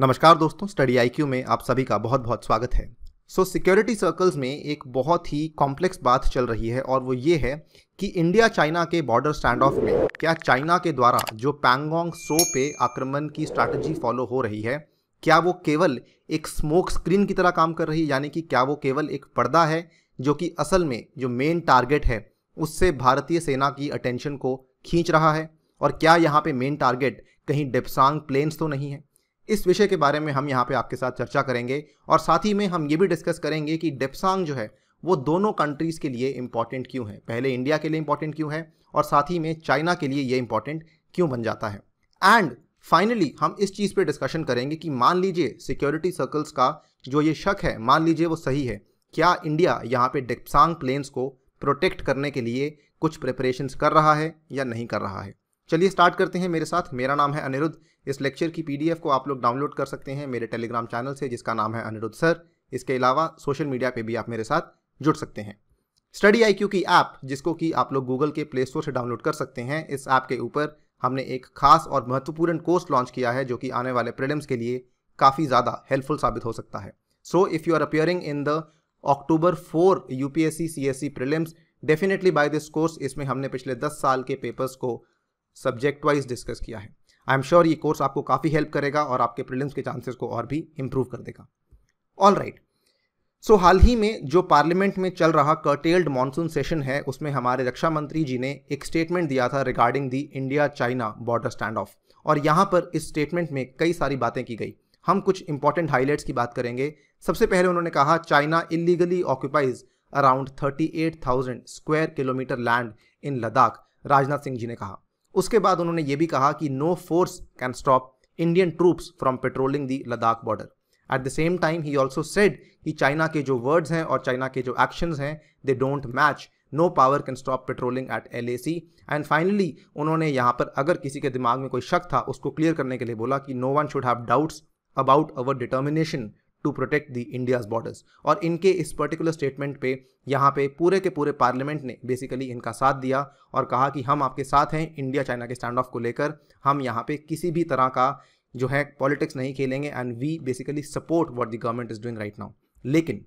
नमस्कार दोस्तों स्टडी आई में आप सभी का बहुत बहुत स्वागत है सो सिक्योरिटी सर्कल्स में एक बहुत ही कॉम्प्लेक्स बात चल रही है और वो ये है कि इंडिया चाइना के बॉर्डर स्टैंड ऑफ में क्या चाइना के द्वारा जो पैंगोंग सो पे आक्रमण की स्ट्रैटेजी फॉलो हो रही है क्या वो केवल एक स्मोक स्क्रीन की तरह काम कर रही है यानी कि क्या वो केवल एक पर्दा है जो कि असल में जो मेन टारगेट है उससे भारतीय सेना की अटेंशन को खींच रहा है और क्या यहाँ पे मेन टारगेट कहीं डेपसांग प्लेन्स तो नहीं है इस विषय के बारे में हम यहाँ पे आपके साथ चर्चा करेंगे और साथ ही में हम ये भी डिस्कस करेंगे कि डेपसांग जो है वो दोनों कंट्रीज़ के लिए इम्पॉर्टेंट क्यों है पहले इंडिया के लिए इम्पॉर्टेंट क्यों है और साथ ही में चाइना के लिए ये इम्पॉर्टेंट क्यों बन जाता है एंड फाइनली हम इस चीज़ पर डिस्कशन करेंगे कि मान लीजिए सिक्योरिटी सर्कल्स का जो ये शक है मान लीजिए वो सही है क्या इंडिया यहाँ पे डेपसांग प्लेन्स को प्रोटेक्ट करने के लिए कुछ प्रिपरेशंस कर रहा है या नहीं कर रहा है चलिए स्टार्ट करते हैं मेरे साथ मेरा नाम है अनिरुद्ध इस लेक्चर की पीडीएफ को आप लोग डाउनलोड कर सकते हैं मेरे टेलीग्राम चैनल से जिसका नाम है अनिरुद्ध सर इसके अलावा सोशल मीडिया पे भी आप मेरे साथ जुड़ सकते हैं स्टडी आई की ऐप जिसको कि आप लोग गूगल के प्ले स्टोर से डाउनलोड कर सकते हैं इस ऐप के ऊपर हमने एक खास और महत्वपूर्ण कोर्स लॉन्च किया है जो कि आने वाले प्रिलिम्स के लिए काफ़ी ज़्यादा हेल्पफुल साबित हो सकता है so if you are appearing in the October four U P S C C S E prelims definitely buy this course इसमें हमने पिछले दस साल के पेपर्स को सब्जेक्ट वाइज डिस्कस किया है आई एम श्योर ये कोर्स आपको काफ़ी हेल्प करेगा और आपके प्रिलिम्स के चांसेस को और भी इम्प्रूव कर देगा ऑल राइट सो हाल ही में जो पार्लियामेंट में चल रहा कर्टेल्ड मानसून सेशन है उसमें हमारे रक्षा मंत्री जी ने एक स्टेटमेंट दिया था regarding the India China border stand off और यहाँ पर इस स्टेटमेंट में कई सारी बातें की गई हम कुछ इंपॉर्टेंट हाईलाइट्स की बात करेंगे सबसे पहले उन्होंने कहा China illegally occupies around thirty eight thousand square kilometre land in Ladakh Rajnath Singh ji ने कहा उसके बाद उन्होंने ये भी कहा कि no force can stop Indian troops from patrolling the Ladakh border at the same time ही ऑल्सो सेड कि चाइना के जो वर्ड्स हैं और चाइना के जो एक्शंस हैं they don't match no power can stop patrolling at L and finally उन्होंने यहाँ पर अगर किसी के दिमाग में कोई शक था उसको क्लियर करने के लिए बोला कि no one should have doubts about our determination to protect the India's borders और इनके इस पर्टिकुलर स्टेटमेंट पे यहाँ पे पूरे के पूरे पार्लियामेंट ने बेसिकली इनका साथ दिया और कहा कि हम आपके साथ हैं इंडिया चाइना के स्टैंड ऑफ को लेकर हम यहाँ पे किसी भी तरह का जो है पॉलिटिक्स नहीं खेलेंगे and we basically support what the government is doing right now लेकिन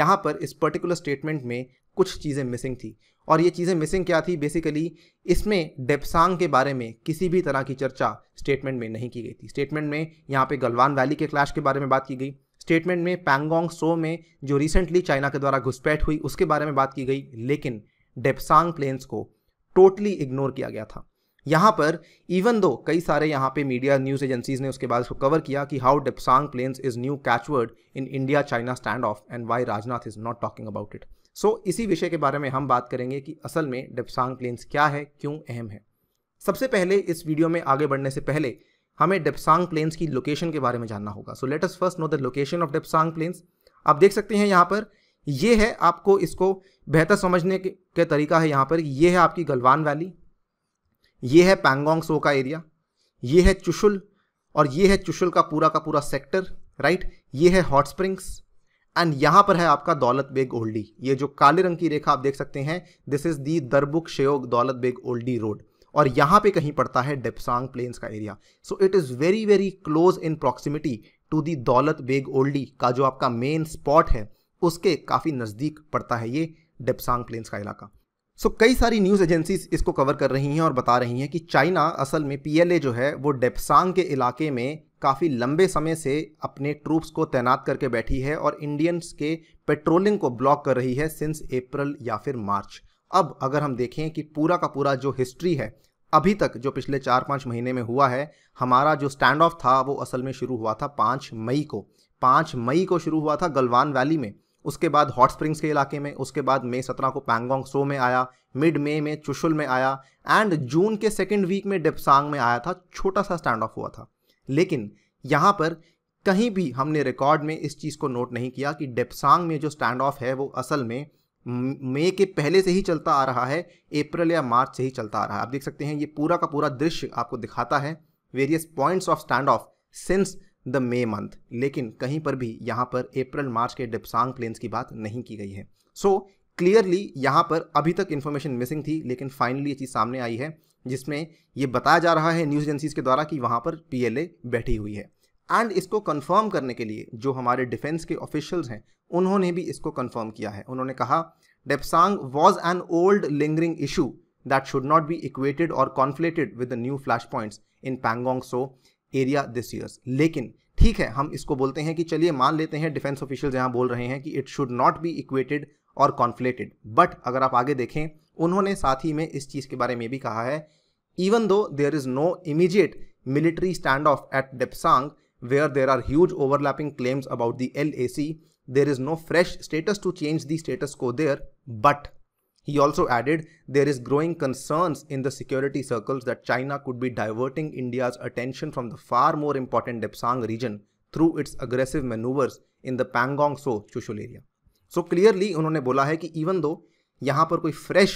यहाँ पर इस पर्टिकुलर स्टेटमेंट में कुछ चीज़ें मिसिंग थी और ये चीज़ें मिसिंग क्या थी बेसिकली इसमें डेपसांग के बारे में किसी भी तरह की चर्चा स्टेटमेंट में नहीं की गई थी स्टेटमेंट में यहाँ पे गलवान वैली के क्लैश के बारे में बात की गई स्टेटमेंट में पैंगोंग सो में जो रिसेंटली चाइना के द्वारा घुसपैठ हुई उसके बारे में बात की गई लेकिन डेपसांग प्लेन्स को टोटली इग्नोर किया गया था यहाँ पर इवन दो कई सारे यहाँ पे मीडिया न्यूज़ एजेंसीज ने उसके बाद उसको कवर किया कि how Depsang plains is new catchword in India China stand off and why Rajnath is not talking about it so इसी विषय के बारे में हम बात करेंगे कि असल में डेपसांग प्लेन्स क्या है क्यों अहम है सबसे पहले इस वीडियो में आगे बढ़ने से पहले हमें डेपसांग प्लेन्स की लोकेशन के बारे में जानना होगा so let's first know the location of Depsang plains आप देख सकते हैं यहाँ पर ये है आपको इसको बेहतर समझने के तरीका है यहाँ पर ये है आपकी गलवान वैली ये है पैंगोंग सो का एरिया ये है चुशुल और ये है चुशुल का पूरा का पूरा सेक्टर राइट ये है हॉट स्प्रिंग्स एंड यहाँ पर है आपका दौलत बेग ओल्डी ये जो काले रंग की रेखा आप देख सकते हैं दिस इज दी दरबुक शेयोग दौलत बेग ओल्डी रोड और यहाँ पे कहीं पड़ता है डेपसांग प्लेन्स का area so it is very very close in proximity to the Daulat Beg Oldi का जो आपका मेन स्पॉट है उसके काफ़ी नज़दीक पड़ता है ये डेपसांग प्लेन्स का इलाका सो so, कई सारी न्यूज़ एजेंसीज इसको कवर कर रही हैं और बता रही हैं कि चाइना असल में पीएलए जो है वो डेपसांग के इलाके में काफ़ी लंबे समय से अपने ट्रूप्स को तैनात करके बैठी है और इंडियंस के पेट्रोलिंग को ब्लॉक कर रही है सिंस अप्रैल या फिर मार्च अब अगर हम देखें कि पूरा का पूरा जो हिस्ट्री है अभी तक जो पिछले चार पाँच महीने में हुआ है हमारा जो स्टैंड ऑफ था वो असल में शुरू हुआ था पाँच मई को पाँच मई को शुरू हुआ था गलवान वैली में उसके बाद हॉट स्प्रिंग्स के इलाके में उसके बाद मई सत्रह को पैंगोंग सो में आया मिड मई में चुशुल में आया एंड जून के सेकेंड वीक में डिपसांग में आया था छोटा सा स्टैंड ऑफ हुआ था लेकिन यहाँ पर कहीं भी हमने रिकॉर्ड में इस चीज़ को नोट नहीं किया कि डेपसांग में जो स्टैंड ऑफ है वो असल में मई के पहले से ही चलता आ रहा है अप्रैल या मार्च से ही चलता आ रहा है आप देख सकते हैं ये पूरा का पूरा दृश्य आपको दिखाता है various points of stand off since the May month लेकिन कहीं पर भी यहाँ पर अप्रैल मार्च के डिप्सांग प्लेन्स की बात नहीं की गई है सो so, क्लियरली यहाँ पर अभी तक इन्फॉर्मेशन मिसिंग थी लेकिन फाइनली ये चीज़ सामने आई है जिसमें ये बताया जा रहा है न्यूज़ एजेंसीज के द्वारा कि वहाँ पर पीएलए बैठी हुई है एंड इसको कंफर्म करने के लिए जो हमारे डिफेंस के ऑफिशियल्स हैं उन्होंने भी इसको कंफर्म किया है उन्होंने कहा Depsang was an old lingering issue should not be equated और conflated with the new flash points in Pangong Tso area this years लेकिन ठीक है हम इसको बोलते हैं कि चलिए मान लेते हैं डिफेंस ऑफिशियल्स यहाँ बोल रहे हैं कि it should not be equated और कॉन्फ्लेटेड बट अगर आप आगे देखें उन्होंने साथ ही में इस चीज़ के बारे में भी कहा है even though there is no immediate military stand off at Depsang where there are huge overlapping claims about the LAC. There is no fresh status to change the status quo there, but he also added there is growing concerns in the security circles that China could be diverting India's attention from the far more important Depsang region through its aggressive maneuvers in the Pangong So Chushul area. So clearly उन्होंने बोला है कि even though यहाँ पर कोई fresh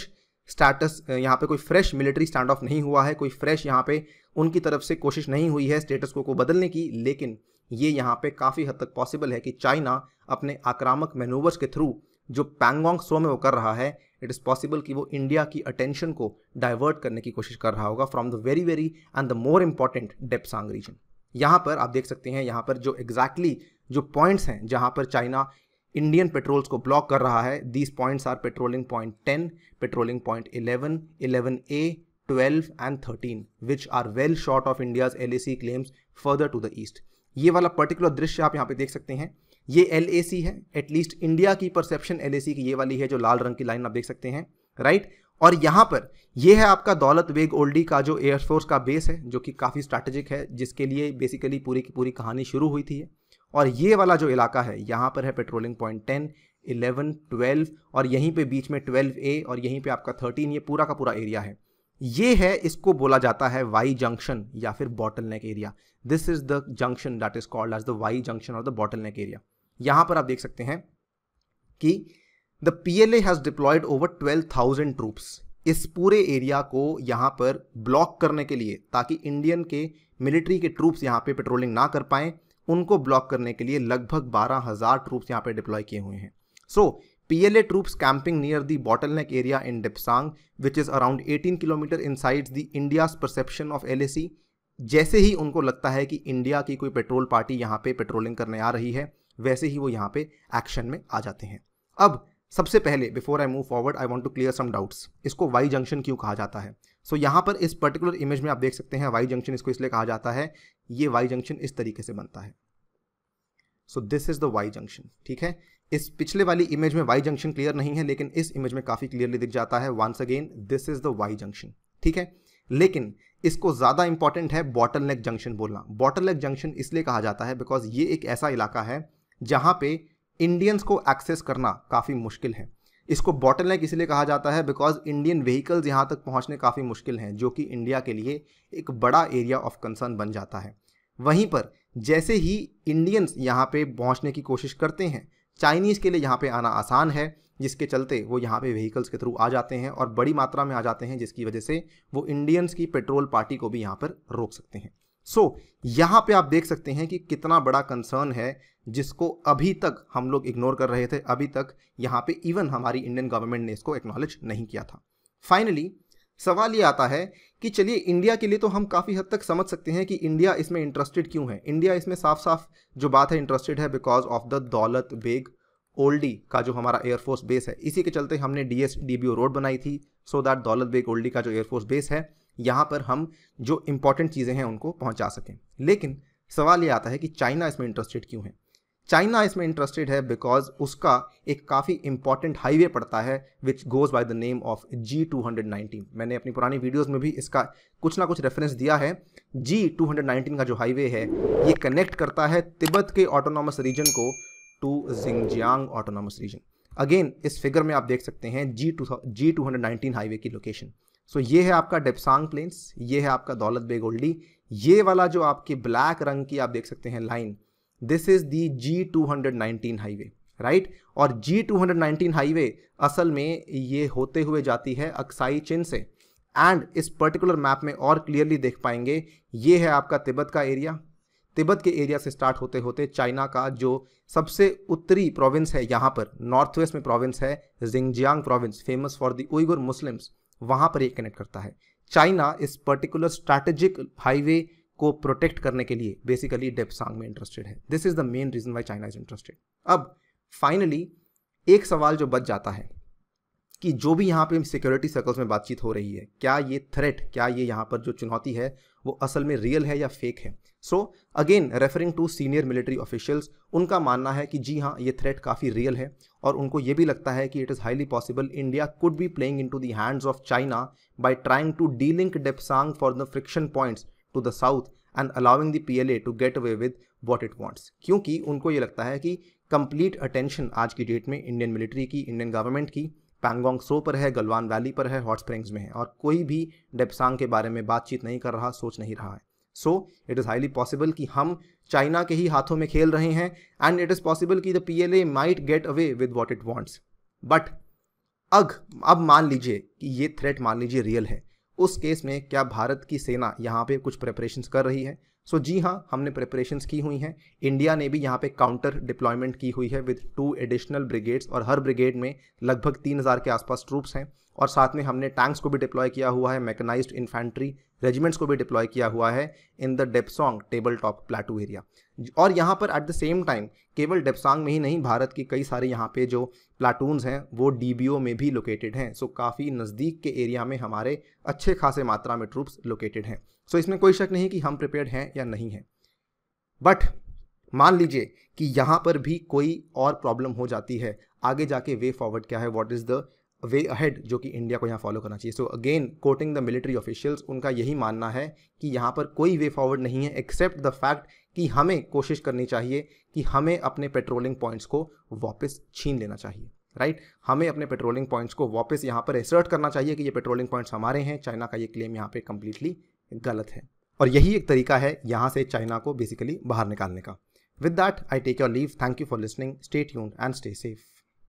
status यहाँ पे कोई fresh military standoff नहीं हुआ है कोई fresh यहाँ पे उनकी तरफ से कोशिश नहीं हुई है स्टेटस को को बदलने की लेकिन ये यहाँ पे काफ़ी हद तक पॉसिबल है कि चाइना अपने आक्रामक मेनूवर्स के थ्रू जो पैंगोंग सो में वो कर रहा है इट इज़ पॉसिबल कि वो इंडिया की अटेंशन को डाइवर्ट करने की कोशिश कर रहा होगा from the very very end the more important Depsang region यहाँ पर आप देख सकते हैं यहाँ पर जो एग्जैक्टली exactly जो पॉइंट्स हैं जहाँ पर चाइना इंडियन पेट्रोल्स को ब्लॉक कर रहा है these points are patrolling point ten patrolling point eleven eleven A 12 and 13, which are well short of India's LAC claims further to the east. ये वाला पर्टिकुलर दृश्य आप यहाँ पे देख सकते हैं ये एल है एटलीस्ट इंडिया की परसेप्शन एल की ये वाली है जो लाल रंग की लाइन आप देख सकते हैं राइट right? और यहाँ पर यह है आपका दौलत वेग ओल्डी का जो एयरफोर्स का बेस है जो कि काफ़ी स्ट्रैटेजिक है जिसके लिए बेसिकली पूरी की पूरी कहानी शुरू हुई थी और ये वाला जो इलाका है यहाँ पर है patrolling point ten eleven twelve और यहीं पे बीच में ट्वेल्व ए और यहीं पे आपका थर्टीन ये पूरा का पूरा एरिया है ये है इसको बोला जाता है वाई जंक्शन या फिर bottle neck area this is the junction that is called as the Y junction और द बॉटल नेक एरिया यहां पर आप देख सकते हैं कि the P L A has deployed over twelve thousand troops इस पूरे एरिया को यहां पर ब्लॉक करने के लिए ताकि इंडियन के मिलिट्री के ट्रूप्स यहां पे पेट्रोलिंग ना कर पाए उनको ब्लॉक करने के लिए लगभग बारह हज़ार ट्रूप्स यहां पे डिप्लॉय किए हुए हैं सो so, PLA troops camping near the bottleneck area in Dipsang, which is around 18 km inside the India's perception of LAC. जैसे ही उनको लगता है कि इंडिया की कोई पेट्रोल पार्टी यहाँ पे पेट्रोलिंग करने आ रही है वैसे ही वो यहाँ पे एक्शन में आ जाते हैं अब सबसे पहले before I move forward I want to clear some doubts इसको वाई जंक्शन क्यों कहा जाता है सो so, यहाँ पर इस पर्टिकुलर इमेज में आप देख सकते हैं वाई जंक्शन इसको इसलिए कहा जाता है ये वाई जंक्शन इस तरीके से बनता है so this is the Y junction ठीक है इस पिछले वाली इमेज में वाई जंक्शन क्लियर नहीं है लेकिन इस इमेज में काफ़ी क्लियरली दिख जाता है once again this is the Y junction ठीक है लेकिन इसको ज़्यादा इंपॉर्टेंट है बॉटल नेक जंक्शन बोलना बॉटल नेक जंक्शन इसलिए कहा जाता है बिकॉज ये एक ऐसा इलाका है जहाँ पे इंडियंस को एक्सेस करना काफ़ी मुश्किल है इसको बॉटल नेक इसलिए कहा जाता है बिकॉज इंडियन व्हीकल्स यहाँ तक पहुँचने काफ़ी मुश्किल हैं जो कि इंडिया के लिए एक बड़ा एरिया ऑफ कंसर्न बन जाता है वहीं पर जैसे ही इंडियंस यहाँ पे पहुँचने की कोशिश करते हैं चाइनीज़ के लिए यहाँ पे आना आसान है जिसके चलते वो यहाँ पे व्हीकल्स के थ्रू आ जाते हैं और बड़ी मात्रा में आ जाते हैं जिसकी वजह से वो इंडियंस की पेट्रोल पार्टी को भी यहाँ पर रोक सकते हैं सो so, यहाँ पे आप देख सकते हैं कि कितना बड़ा कंसर्न है जिसको अभी तक हम लोग इग्नोर कर रहे थे अभी तक यहाँ पे इवन हमारी इंडियन गवर्नमेंट ने इसको एक्नॉलेज नहीं किया था फाइनली सवाल ये आता है कि चलिए इंडिया के लिए तो हम काफ़ी हद तक समझ सकते हैं कि इंडिया इसमें इंटरेस्टेड क्यों है इंडिया इसमें साफ साफ जो बात है इंटरेस्टेड है because of the Daulat Beg Oldi का जो हमारा एयरफोर्स बेस है इसी के चलते हमने D S D B O road बनाई थी सो दैट दौलत बेग ओल्डी का जो एयरफोर्स बेस है यहाँ पर हम जो इंपॉर्टेंट चीज़ें हैं उनको पहुँचा सकें लेकिन सवाल ये आता है कि चाइना इसमें इंटरेस्टेड क्यों है चाइना इसमें इंटरेस्टेड है बिकॉज उसका एक काफ़ी इंपॉर्टेंट हाईवे पड़ता है which goes by the name of G two hundred nineteen मैंने अपनी पुरानी वीडियोस में भी इसका कुछ ना कुछ रेफरेंस दिया है जी टू हंड्रेड नाइनटीन का जो हाईवे है ये कनेक्ट करता है तिब्बत के ऑटोनॉमस रीजन को to Xinjiang autonomous region again इस फिगर में आप देख सकते हैं G two G two hundred nineteen highway की लोकेशन सो so, ये है आपका डेपसांग प्लेन्स ये है आपका दौलत बेगोल्डी ये वाला जो आपकी ब्लैक रंग की आप देख सकते हैं line this is the G two hundred nineteen highway right और G two hundred nineteen highway असल में ये होते हुए जाती है अक्साई चिन से एंड इस पर्टिकुलर मैप में और क्लियरली देख पाएंगे ये है आपका तिब्बत का एरिया तिब्बत के एरिया से स्टार्ट होते होते चाइना का जो सबसे उत्तरी प्रोविंस है यहाँ पर नॉर्थ वेस्ट में प्रोविंस है Xinjiang province famous for the Uyghur Muslims वहाँ पर ये कनेक्ट करता है चाइना इस पर्टिकुलर स्ट्रैटेजिक हाईवे को प्रोटेक्ट करने के लिए बेसिकली डेपसांग में इंटरेस्टेड है this is the main reason why China is interested अब फाइनली एक सवाल जो बच जाता है कि जो भी यहाँ पे सिक्योरिटी सर्कल्स में बातचीत हो रही है क्या ये थ्रेट क्या ये यहाँ पर जो चुनौती है वो असल में रियल है या फेक है so again referring to senior military officials उनका मानना है कि जी हाँ ये थ्रेट काफ़ी रियल है और उनको ये भी लगता है कि it is highly possible India could be playing into the hands of China by trying to delink Depsang for the friction points south and allowing the P L A to get away with what it wants क्योंकि उनको ये लगता है कि complete attention आज की date में Indian military की इंडियन गवर्नमेंट की पैंगोंग सो पर है गलवान वैली पर है हॉट स्प्रिंग्स में है और कोई भी डेपसांग के बारे में बातचीत नहीं कर रहा सोच नहीं रहा है so it is highly possible कि हम चाइना के ही हाथों में खेल रहे हैं एंड इट इज़ पॉसिबल कि the P L A might get away with what it wants but अग अब मान लीजिए कि ये थ्रेट मान लीजिए रियल है उस केस में क्या भारत की सेना यहाँ पे कुछ प्रेपरेशन कर रही है सो so, जी हाँ हमने प्रिपरेशंस की हुई हैं इंडिया ने भी यहाँ पे काउंटर डिप्लॉयमेंट की हुई है विद टू एडिशनल ब्रिगेड्स और हर ब्रिगेड में लगभग तीन हज़ार के आसपास ट्रूप्स हैं और साथ में हमने टैंक्स को भी डिप्लॉय किया हुआ है मैकेनाइज्ड इन्फेंट्री रेजिमेंट्स को भी डिप्लॉय किया हुआ है in the Depsang table top plateau area और यहाँ पर एट द सेम टाइम केवल डेपसांग में ही नहीं भारत की कई सारे यहाँ पे जो प्लाटून्स हैं वो डी में भी लोकेटेड हैं सो काफ़ी नज़दीक के एरिया में हमारे अच्छे खासे मात्रा में ट्रूप्स लोकेटेड हैं सो so, इसमें कोई शक नहीं कि हम प्रिपेयर्ड हैं या नहीं हैं बट मान लीजिए कि यहाँ पर भी कोई और प्रॉब्लम हो जाती है आगे जाके वे फॉरवर्ड क्या है what is the way ahead जो कि इंडिया को यहाँ फॉलो करना चाहिए so again quoting the military officials उनका यही मानना है कि यहाँ पर कोई वे फॉरवर्ड नहीं है एक्सेप्ट द फैक्ट कि हमें कोशिश करनी चाहिए कि हमें अपने पेट्रोलिंग पॉइंट्स को वापस छीन लेना चाहिए राइट right? हमें अपने पेट्रोलिंग पॉइंट्स को वापस यहाँ पर एसर्ट करना चाहिए कि ये पेट्रोलिंग पॉइंट्स हमारे हैं चाइना का ये क्लेम यहाँ पे कम्प्लीटली गलत है और यही एक तरीका है यहाँ से चाइना को बेसिकली बाहर निकालने का with that I take your leave thank you for listening stay tuned and stay safe